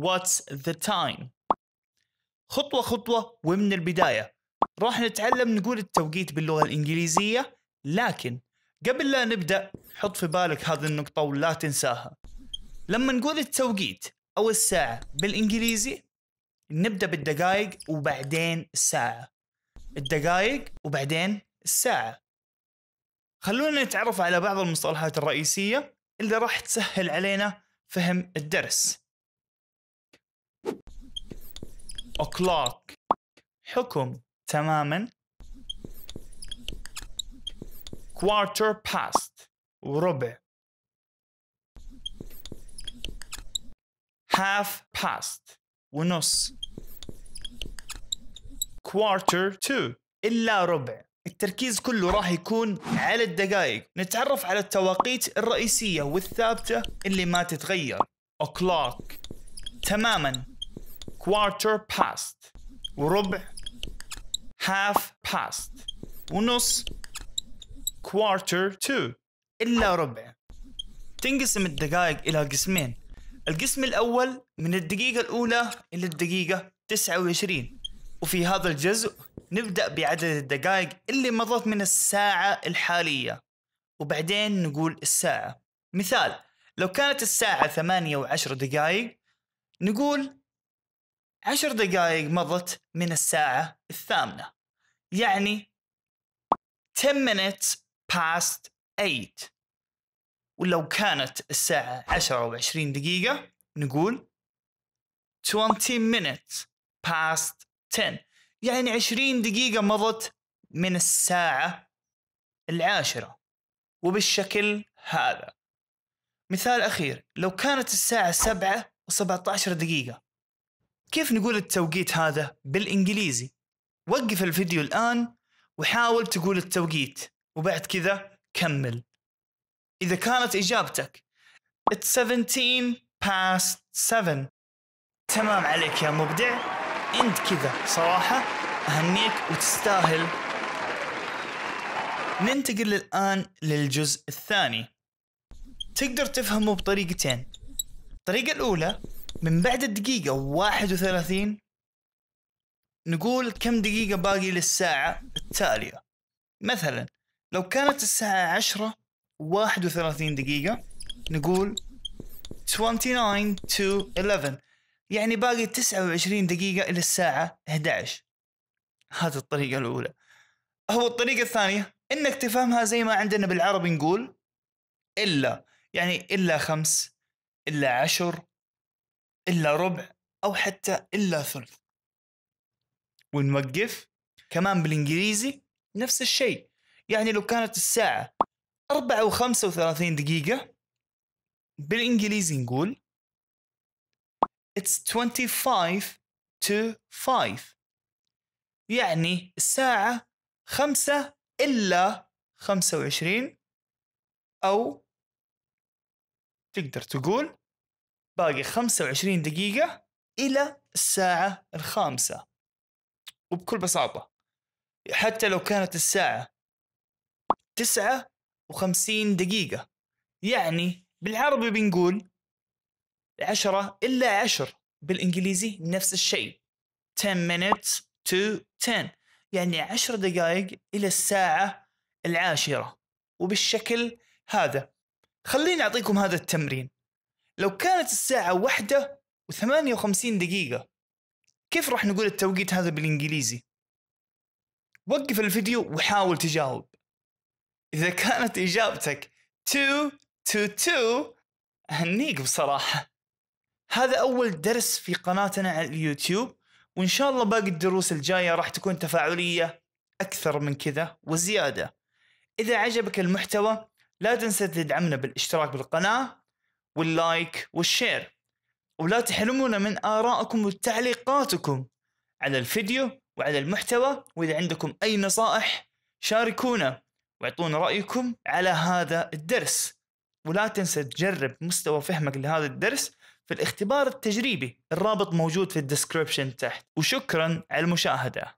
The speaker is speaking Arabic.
What's the time خطوة خطوة ومن البداية راح نتعلم نقول التوقيت باللغة الإنجليزية لكن قبل لا نبدأ حط في بالك هذه النقطة ولا تنساها لما نقول التوقيت أو الساعة بالإنجليزي نبدأ بالدقائق وبعدين الساعة الدقائق وبعدين الساعة خلونا نتعرف على بعض المصطلحات الرئيسية اللي راح تسهل علينا فهم الدرس o'clock حكم تماما quarter past وربع half past ونص quarter to إلا ربع التركيز كله راح يكون على الدقائق نتعرف على التوقيت الرئيسية والثابتة اللي ما تتغير o'clock تماما quarter past وربع half past ونص quarter to إلا ربع تنقسم الدقائق إلى قسمين القسم الأول من الدقيقة الأولى إلى الدقيقة 29 وفي هذا الجزء نبدأ بعدد الدقائق اللي مضت من الساعة الحالية وبعدين نقول الساعة مثال لو كانت الساعة ثمانية وعشر دقائق نقول عشر دقائق مضت من الساعة الثامنة يعني 10 minutes past 8 ولو كانت الساعة 10 وعشرين 20 دقيقة نقول 20 minutes past 10 يعني 20 دقيقة مضت من الساعة العاشرة وبالشكل هذا مثال أخير لو كانت الساعة 7 و17 دقيقة كيف نقول التوقيت هذا بالإنجليزي وقف الفيديو الآن وحاول تقول التوقيت وبعد كذا كمل إذا كانت إجابتك It's 17 past 7 تمام عليك يا مبدع أنت كذا صراحة أهنيك وتستاهل ننتقل الآن للجزء الثاني تقدر تفهمه بطريقتين الطريقة الأولى من بعد الدقيقة 31 نقول كم دقيقة باقي للساعة التالية مثلا لو كانت الساعة 10 31 دقيقة نقول 29 to 11 يعني باقي 29 دقيقة إلى الساعة 11 هذه الطريقة الأولى هو الطريقة الثانية إنك تفهمها زي ما عندنا بالعربي نقول إلا يعني إلا خمس إلا عشر الا ربع او حتى الا ثلث ونوقف كمان بالانجليزي نفس الشيء يعني لو كانت الساعة أربعة وخمسة وثلاثين دقيقة بالإنجليزي نقول It's 25 to 5 يعني الساعة خمسة إلا خمسة وعشرين أو تقدر تقول باقي 25 دقيقة إلى الساعة الخامسة وبكل بساطة حتى لو كانت الساعة تسعة وخمسين دقيقة يعني بالعربي بنقول عشرة إلا عشر بالإنجليزي نفس الشيء 10 minutes to 10 يعني عشر دقائق إلى الساعة العاشرة وبالشكل هذا خليني أعطيكم هذا التمرين لو كانت الساعة وثمانية وخمسين دقيقة كيف راح نقول التوقيت هذا بالإنجليزي؟ وقف الفيديو وحاول تجاوب إذا كانت إجابتك تو تو تو أهنيك بصراحة هذا أول درس في قناتنا على اليوتيوب وإن شاء الله باقي الدروس الجاية راح تكون تفاعلية أكثر من كذا وزيادة إذا عجبك المحتوى لا تنسى تدعمنا بالاشتراك بالقناة واللايك والشير ولا تحرمونا من آرائكم وتعليقاتكم على الفيديو وعلى المحتوى وإذا عندكم أي نصائح شاركونا واعطونا رأيكم على هذا الدرس ولا تنسى تجرب مستوى فهمك لهذا الدرس في الاختبار التجريبي الرابط موجود في الديسكريبشن تحت وشكرا على المشاهده